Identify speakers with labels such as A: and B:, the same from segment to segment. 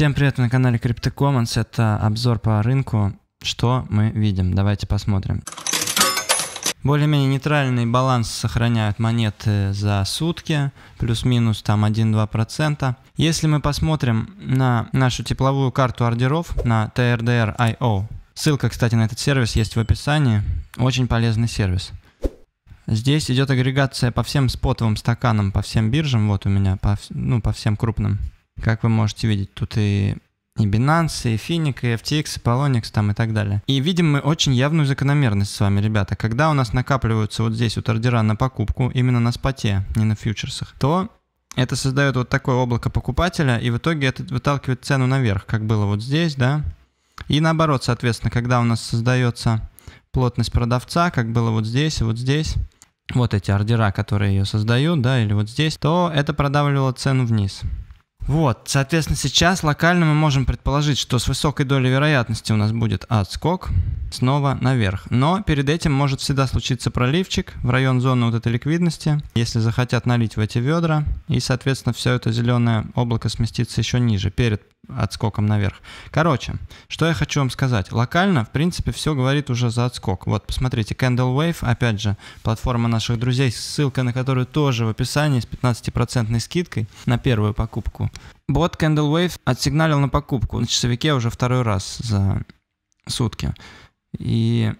A: Всем привет, на канале Crypto Commons. это обзор по рынку, что мы видим, давайте посмотрим. Более-менее нейтральный баланс сохраняют монеты за сутки, плюс-минус там 1-2%. Если мы посмотрим на нашу тепловую карту ордеров на TRDR.io, ссылка, кстати, на этот сервис есть в описании, очень полезный сервис. Здесь идет агрегация по всем спотовым стаканам, по всем биржам, вот у меня, по, ну, по всем крупным. Как вы можете видеть, тут и и Binance, и Finic, и FTX, и Polonix там и так далее. И видим мы очень явную закономерность с вами, ребята. Когда у нас накапливаются вот здесь вот ордера на покупку, именно на споте, не на фьючерсах, то это создает вот такое облако покупателя, и в итоге это выталкивает цену наверх, как было вот здесь, да. И наоборот, соответственно, когда у нас создается плотность продавца, как было вот здесь и вот здесь, вот эти ордера, которые ее создают, да, или вот здесь, то это продавливало цену вниз. Вот, соответственно, сейчас локально мы можем предположить, что с высокой долей вероятности у нас будет отскок снова наверх. Но перед этим может всегда случиться проливчик в район зоны вот этой ликвидности, если захотят налить в эти ведра, и, соответственно, все это зеленое облако сместится еще ниже, перед отскоком наверх. Короче, что я хочу вам сказать. Локально, в принципе, все говорит уже за отскок. Вот, посмотрите, Candle Wave, опять же, платформа наших друзей, ссылка на которую тоже в описании с 15% скидкой на первую покупку. Бот Candle Wave отсигналил на покупку на часовике уже второй раз за сутки. И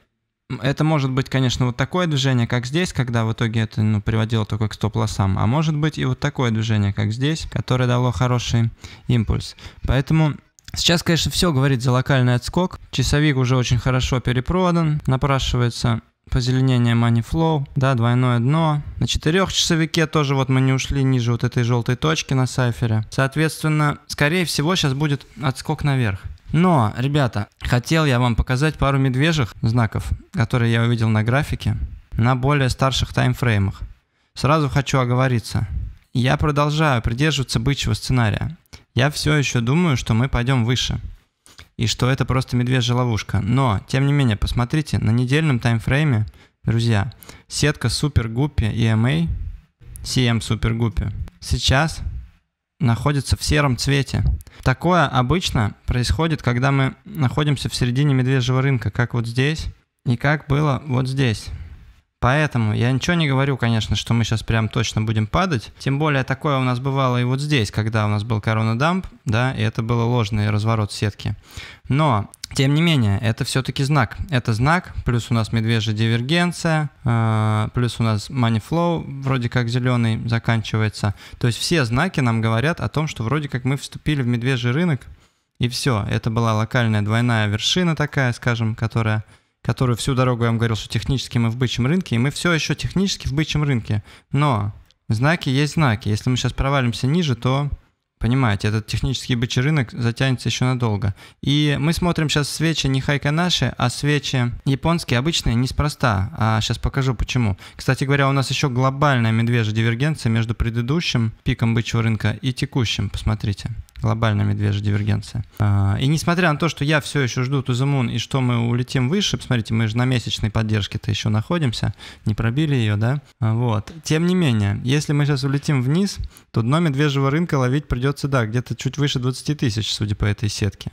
A: это может быть, конечно, вот такое движение, как здесь, когда в итоге это ну, приводило только к стоп-лоссам, а может быть и вот такое движение, как здесь, которое дало хороший импульс. Поэтому Сейчас, конечно, все говорит за локальный отскок. Часовик уже очень хорошо перепродан, напрашивается позеленение money flow, да, двойное дно. На четырехчасовике тоже вот мы не ушли ниже вот этой желтой точки на сайфере. Соответственно, скорее всего, сейчас будет отскок наверх. Но, ребята, хотел я вам показать пару медвежьих знаков, которые я увидел на графике, на более старших таймфреймах. Сразу хочу оговориться. Я продолжаю придерживаться бычьего сценария. Я все еще думаю, что мы пойдем выше. И что это просто медвежья ловушка. Но, тем не менее, посмотрите, на недельном таймфрейме, друзья, сетка Супер Гуппи и EMA, CM а, эм Супер Гуппи, сейчас находится в сером цвете. Такое обычно происходит, когда мы находимся в середине медвежьего рынка, как вот здесь и как было вот здесь. Поэтому я ничего не говорю, конечно, что мы сейчас прям точно будем падать. Тем более такое у нас бывало и вот здесь, когда у нас был коронадамп, да, и это было ложный разворот сетки. Но тем не менее, это все-таки знак. Это знак, плюс у нас медвежья дивергенция, э, плюс у нас money flow вроде как зеленый заканчивается. То есть все знаки нам говорят о том, что вроде как мы вступили в медвежий рынок, и все. Это была локальная двойная вершина такая, скажем, которая которую всю дорогу я вам говорил, что технически мы в бычьем рынке, и мы все еще технически в бычьем рынке. Но знаки есть знаки. Если мы сейчас провалимся ниже, то Понимаете, этот технический бычий рынок затянется еще надолго. И мы смотрим сейчас свечи не хайка наши, а свечи японские, обычные, неспроста. А сейчас покажу почему. Кстати говоря, у нас еще глобальная медвежья дивергенция между предыдущим пиком бычьего рынка и текущим, посмотрите глобальная медвежья дивергенция. А, и несмотря на то, что я все еще жду Тузумун и что мы улетим выше, посмотрите, мы же на месячной поддержке-то еще находимся, не пробили ее, да? А, вот. Тем не менее, если мы сейчас улетим вниз, то дно медвежьего рынка ловить придется, да, где-то чуть выше 20 тысяч, судя по этой сетке.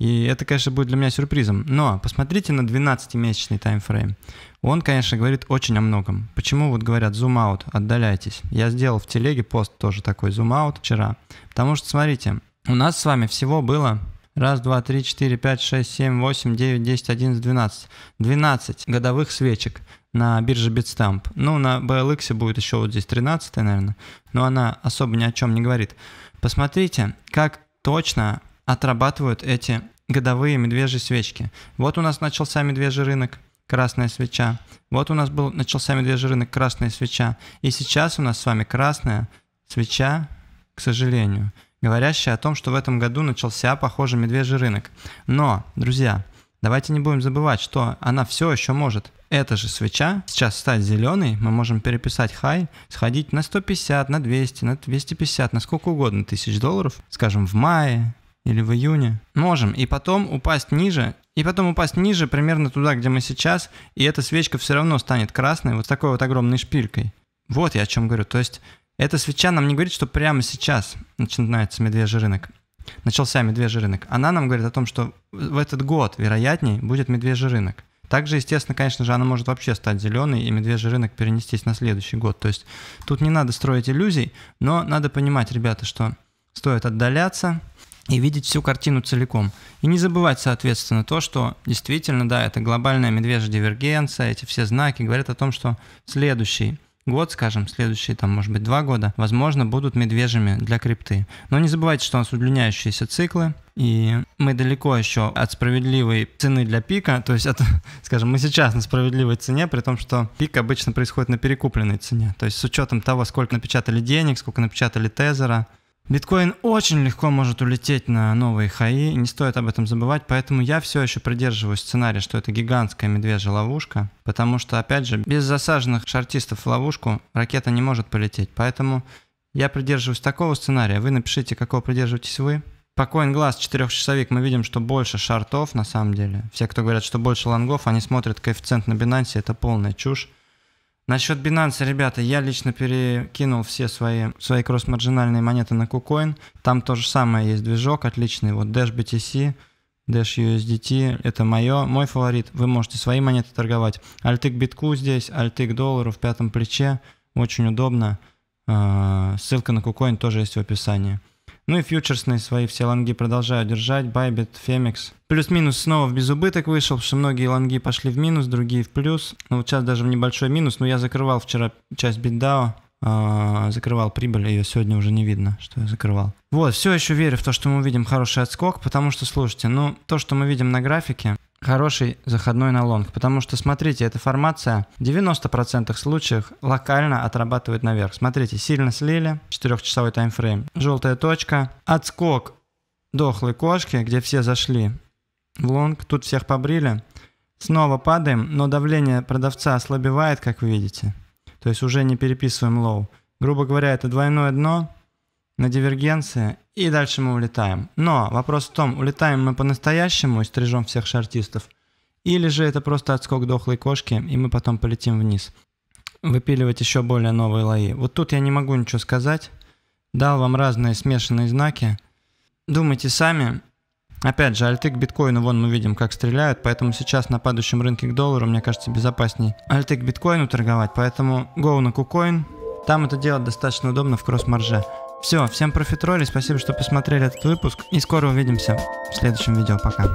A: И это, конечно, будет для меня сюрпризом. Но посмотрите на 12-месячный таймфрейм. Он, конечно, говорит очень о многом. Почему вот говорят zoom out, отдаляйтесь. Я сделал в телеге пост тоже такой zoom out вчера. Потому что, смотрите, у нас с вами всего было Раз, два, три, четыре, пять, шесть, семь, восемь, девять, десять, одиннадцать, двенадцать. Двенадцать годовых свечек на бирже Bitstamp. Ну, на BLX будет еще вот здесь 13 наверное, но она особо ни о чем не говорит. Посмотрите, как точно отрабатывают эти годовые медвежьи свечки. Вот у нас начался медвежий рынок, красная свеча. Вот у нас был, начался медвежий рынок, красная свеча. И сейчас у нас с вами красная свеча, к сожалению, говорящая о том, что в этом году начался, похоже, медвежий рынок. Но, друзья, давайте не будем забывать, что она все еще может эта же свеча сейчас стать зеленой, мы можем переписать хай, сходить на 150, на 200, на 250, на сколько угодно тысяч долларов, скажем, в мае, или в июне. Можем. И потом упасть ниже, и потом упасть ниже, примерно туда, где мы сейчас, и эта свечка все равно станет красной, вот такой вот огромной шпилькой. Вот я о чем говорю. То есть эта свеча нам не говорит, что прямо сейчас начинается медвежий рынок. Начался медвежий рынок. Она нам говорит о том, что в этот год, вероятней, будет медвежий рынок. Также, естественно, конечно же, она может вообще стать зеленой, и медвежий рынок перенестись на следующий год. То есть тут не надо строить иллюзий, но надо понимать, ребята, что стоит отдаляться – и видеть всю картину целиком. И не забывать, соответственно, то, что действительно, да, это глобальная медвежья дивергенция, эти все знаки говорят о том, что следующий год, скажем, следующие, там, может быть, два года, возможно, будут медвежими для крипты. Но не забывайте, что у нас удлиняющиеся циклы, и мы далеко еще от справедливой цены для пика, то есть, от, скажем, мы сейчас на справедливой цене, при том, что пик обычно происходит на перекупленной цене. То есть с учетом того, сколько напечатали денег, сколько напечатали тезера, Биткоин очень легко может улететь на новые хаи, не стоит об этом забывать, поэтому я все еще придерживаюсь сценария, что это гигантская медвежья ловушка, потому что, опять же, без засаженных шартистов в ловушку ракета не может полететь, поэтому я придерживаюсь такого сценария, вы напишите, какого придерживаетесь вы. По CoinGlass 4-часовик мы видим, что больше шартов на самом деле. Все, кто говорят, что больше лонгов, они смотрят коэффициент на Binance, это полная чушь. Насчет Binance, ребята, я лично перекинул все свои, свои кросс-маржинальные монеты на KuCoin. Там тоже самое есть движок отличный. Вот Dash BTC, Dash USDT, это мое, мой фаворит. Вы можете свои монеты торговать. Альтык битку здесь, альтык доллару в пятом плече. Очень удобно. А, ссылка на KuCoin тоже есть в описании. Ну и фьючерсные свои все лонги продолжаю держать. Bybit, Femex. Плюс-минус снова в безубыток вышел, потому что многие лонги пошли в минус, другие в плюс. Ну вот сейчас даже в небольшой минус, но я закрывал вчера часть битдао а, закрывал прибыль, ее сегодня уже не видно, что я закрывал. Вот, все еще верю в то, что мы увидим хороший отскок, потому что, слушайте, ну, то, что мы видим на графике, хороший заходной на лонг. Потому что, смотрите, эта формация в 90% случаев локально отрабатывает наверх. Смотрите, сильно слили, 4-часовой таймфрейм, желтая точка, отскок дохлой кошки, где все зашли в лонг, тут всех побрили. Снова падаем, но давление продавца ослабевает, как вы видите. То есть уже не переписываем лоу. Грубо говоря, это двойное дно, на дивергенции, и дальше мы улетаем. Но вопрос в том, улетаем мы по-настоящему и стрижем всех шартистов, или же это просто отскок дохлой кошки, и мы потом полетим вниз, выпиливать еще более новые лои. Вот тут я не могу ничего сказать, дал вам разные смешанные знаки. Думайте сами. Опять же, альты к биткоину, вон мы видим, как стреляют, поэтому сейчас на падающем рынке к доллару, мне кажется, безопасней альты к биткоину торговать, поэтому go на кукоин. Там это делать достаточно удобно в кросс-марже. Все, всем профитроли, спасибо, что посмотрели этот выпуск, и скоро увидимся в следующем видео. Пока.